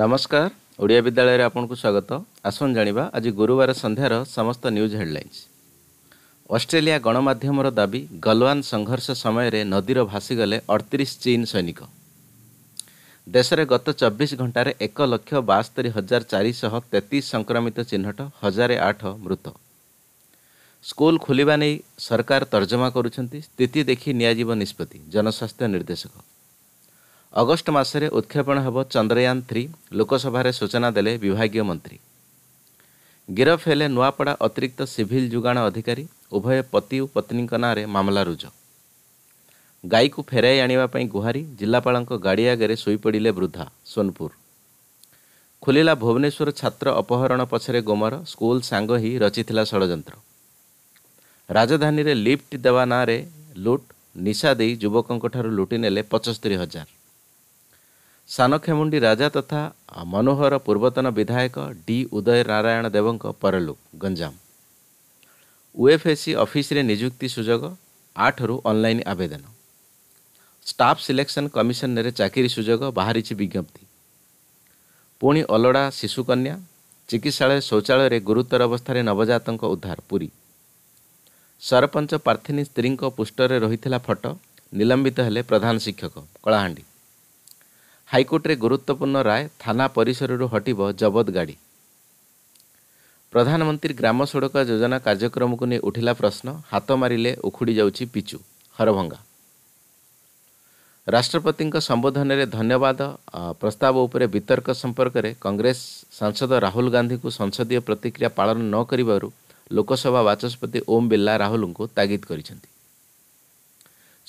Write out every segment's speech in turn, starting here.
ନମସ୍କାର ଓଡ଼ିଆ ବିଦ୍ୟାଳୟରେ ଆପଣଙ୍କୁ ସ୍ୱାଗତ ଆସନ୍ ଜାଣିବା ଆଜି ଗୁରୁବାର ସନ୍ଧ୍ୟାର ସମସ୍ତ ନ୍ୟୁଜ୍ ହେଡ଼ଲାଇନ୍ସ ଅଷ୍ଟ୍ରେଲିଆ ଗଣମାଧ୍ୟମର ଦାବି ଗଲୱାନ୍ ସଂଘର୍ଷ ସମୟରେ ନଦୀର ଭାସିଗଲେ ଅଠତିରିଶ ଚୀନ୍ ସୈନିକ ଦେଶରେ ଗତ ଚବିଶ ଘଣ୍ଟାରେ ଏକ ଲକ୍ଷ ବାସ୍ତରି ହଜାର ଚାରିଶହ ତେତିଶ ସଂକ୍ରମିତ ଚିହ୍ନଟ ହଜାରେ ଆଠ ମୃତ ସ୍କୁଲ ଖୋଲିବା ନେଇ ସରକାର ତର୍ଜମା କରୁଛନ୍ତି ସ୍ଥିତି ଦେଖି ନିଆଯିବ ନିଷ୍ପତ୍ତି ଜନସ୍ୱାସ୍ଥ୍ୟ ନିର୍ଦ୍ଦେଶକ ଅଗଷ୍ଟ ମାସରେ ଉତ୍କ୍ଷେପଣ ହେବ ଚନ୍ଦ୍ରୟାନ୍ ଥ୍ରୀ ଲୋକସଭାରେ ସୂଚନା ଦେଲେ ବିଭାଗୀୟ ମନ୍ତ୍ରୀ ଗିରଫ ହେଲେ ନୂଆପଡ଼ା ଅତିରିକ୍ତ ସିଭିଲ୍ ଯୋଗାଣ ଅଧିକାରୀ ଉଭୟ ପତି ଓ ପତ୍ନୀଙ୍କ ନାଁରେ ମାମଲା ରୁଜୁ ଗାଈକୁ ଫେରାଇ ଆଣିବା ପାଇଁ ଗୁହାରି ଜିଲ୍ଲାପାଳଙ୍କ ଗାଡ଼ି ଆଗରେ ଶୋଇପଡ଼ିଲେ ବୃଦ୍ଧା ସୋନପୁର ଖୋଲିଲା ଭୁବନେଶ୍ୱର ଛାତ୍ର ଅପହରଣ ପଛରେ ଗୋମର ସ୍କୁଲ ସାଙ୍ଗ ହୋଇ ରଚିଥିଲା ଷଡ଼ଯନ୍ତ୍ର ରାଜଧାନୀରେ ଲିଫ୍ଟ ଦେବା ନାଁରେ ଲୁଟ୍ ନିଶା ଦେଇ ଯୁବକଙ୍କଠାରୁ ଲୁଟି ନେଲେ ପଚସ୍ତରୀ ହଜାର ସାନଖେମୁଣ୍ଡି ରାଜା ତଥା ମନୋହର ପୂର୍ବତନ ବିଧାୟକ ଡି ଉଦୟ ନାରାୟଣ ଦେବଙ୍କ ପରଲୋକ ଗଞ୍ଜାମ ଓଏଫ୍ଏସ୍ସି ଅଫିସରେ ନିଯୁକ୍ତି ସୁଯୋଗ ଆଠରୁ ଅନଲାଇନ୍ ଆବେଦନ ଷ୍ଟାଫ୍ ସିଲେକ୍ସନ୍ କମିଶନରେ ଚାକିରି ସୁଯୋଗ ବାହାରିଛି ବିଜ୍ଞପ୍ତି ପୁଣି ଅଲୋଡ଼ା ଶିଶୁକନ୍ୟା ଚିକିତ୍ସାଳୟ ଶୌଚାଳୟରେ ଗୁରୁତର ଅବସ୍ଥାରେ ନବଜାତଙ୍କ ଉଦ୍ଧାର ପୁରୀ ସରପଞ୍ଚ ପ୍ରାର୍ଥିନୀ ସ୍ତ୍ରୀଙ୍କ ପୃଷ୍ଠରେ ରହିଥିଲା ଫଟୋ ନିଲମ୍ବିତ ହେଲେ ପ୍ରଧାନ ଶିକ୍ଷକ କଳାହାଣ୍ଡି ହାଇକୋର୍ଟରେ ଗୁରୁତ୍ୱପୂର୍ଣ୍ଣ ରାୟ ଥାନା ପରିସରରୁ ହଟିବ ଜବତ ଗାଡ଼ି ପ୍ରଧାନମନ୍ତ୍ରୀ ଗ୍ରାମ ସଡ଼କ ଯୋଜନା କାର୍ଯ୍ୟକ୍ରମକୁ ନେଇ ଉଠିଲା ପ୍ରଶ୍ନ ହାତ ମାରିଲେ ଉଖୁଡ଼ି ଯାଉଛି ପିଚୁ ହରଭଙ୍ଗା ରାଷ୍ଟ୍ରପତିଙ୍କ ସମ୍ବୋଧନରେ ଧନ୍ୟବାଦ ପ୍ରସ୍ତାବ ଉପରେ ବିତର୍କ ସମ୍ପର୍କରେ କଂଗ୍ରେସ ସାଂସଦ ରାହୁଲ ଗାନ୍ଧୀଙ୍କୁ ସଂସଦୀୟ ପ୍ରତିକ୍ରିୟା ପାଳନ ନ କରିବାରୁ ଲୋକସଭା ବାଚସ୍ପତି ଓମ୍ ବିର୍ଲା ରାହୁଲଙ୍କୁ ତାଗିଦ କରିଛନ୍ତି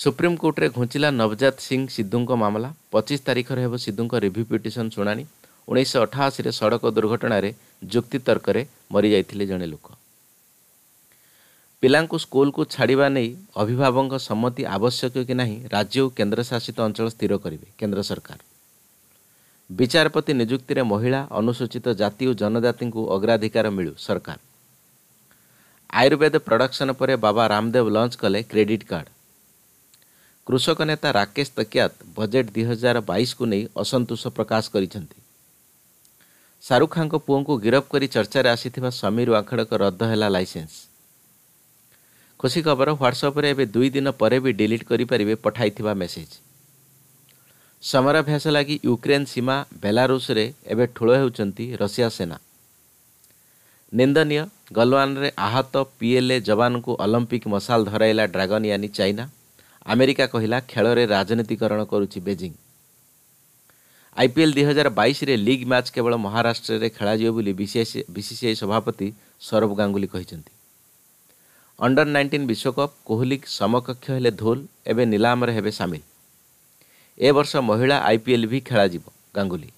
ସୁପ୍ରିମକୋର୍ଟରେ ଘୁଞ୍ଚିଲା ନବଜାତ ସିଂ ସିଦ୍ଧୁଙ୍କ ମାମଲା ପଚିଶ ତାରିଖରେ ହେବ ସିଦ୍ଧୁଙ୍କ ରିଭ୍ୟୁ ପିଟିସନ ଶୁଣାଣି ଉଣେଇଶହ ଅଠାଅଶୀରେ ସଡ଼କ ଦୁର୍ଘଟଣାରେ ଯୁକ୍ତିତର୍କରେ ମରିଯାଇଥିଲେ ଜଣେ ଲୋକ ପିଲାଙ୍କୁ ସ୍କୁଲକୁ ଛାଡ଼ିବା ନେଇ ଅଭିଭାବକଙ୍କ ସମ୍ମତି ଆବଶ୍ୟକ କି ନାହିଁ ରାଜ୍ୟ ଓ କେନ୍ଦ୍ରଶାସିତ ଅଞ୍ଚଳ ସ୍ଥିର କରିବେ କେନ୍ଦ୍ର ସରକାର ବିଚାରପତି ନିଯୁକ୍ତିରେ ମହିଳା ଅନୁସୂଚିତ ଜାତି ଓ ଜନଜାତିଙ୍କୁ ଅଗ୍ରାଧିକାର ମିଳୁ ସରକାର ଆୟୁର୍ବେଦ ପ୍ରଡକ୍ସନ ପରେ ବାବା ରାମଦେବ ଲଞ୍ଚ କଲେ କ୍ରେଡିଟ୍ କାର୍ଡ଼ କୃଷକ ନେତା ରାକେଶ ତକିଆତ ବଜେଟ୍ ଦୁଇ ହଜାର ବାଇଶକୁ ନେଇ ଅସନ୍ତୋଷ ପ୍ରକାଶ କରିଛନ୍ତି ଶାହରୁଖ ଖାଁଙ୍କ ପୁଅଙ୍କୁ ଗିରଫ କରି ଚର୍ଚ୍ଚାରେ ଆସିଥିବା ସମୀର ୱାଖେଡ଼ଙ୍କ ରଦ୍ଦ ହେଲା ଲାଇସେନ୍ସ ଖୁସି ଖବର ହ୍ୱାଟ୍ସଆପ୍ରେ ଏବେ ଦୁଇ ଦିନ ପରେ ବି ଡିଲିଟ୍ କରିପାରିବେ ପଠାଇଥିବା ମେସେଜ୍ ସମରାଭ୍ୟାସ ଲାଗି ୟୁକ୍ରେନ୍ ସୀମା ବେଲାରୁସ୍ରେ ଏବେ ଠୁଳ ହେଉଛନ୍ତି ରଷିଆ ସେନା ନିନ୍ଦନୀୟ ଗଲୱାନରେ ଆହତ ପିଏଲ୍ଏ ଯବାନଙ୍କୁ ଅଲମ୍ପିକ୍ ମଶାଲ ଧରାଇଲା ଡ୍ରାଗନ୍ ୟାନି ଚାଇନା ଆମେରିକା କହିଲା ଖେଳରେ ରାଜନୀତିକରଣ କରୁଛି ବେଜିଂ ଆଇପିଏଲ୍ ଦୁଇ ହଜାର ବାଇଶରେ ଲିଗ୍ ମ୍ୟାଚ୍ କେବଳ ମହାରାଷ୍ଟ୍ରରେ ଖେଳାଯିବ ବୋଲି ବିସିସିଆଇ ସଭାପତି ସୌରଭ ଗାଙ୍ଗୁଲି କହିଛନ୍ତି ଅଣ୍ଡର ନାଇଣ୍ଟିନ୍ ବିଶ୍ୱକପ୍ କୋହଲି ସମକକ୍ଷ ହେଲେ ଧୋଲ ଏବେ ନିଲାମରେ ହେବେ ସାମିଲ ଏ ବର୍ଷ ମହିଳା ଆଇପିଏଲ୍ ବି ଖେଳାଯିବ ଗାଙ୍ଗୁଲି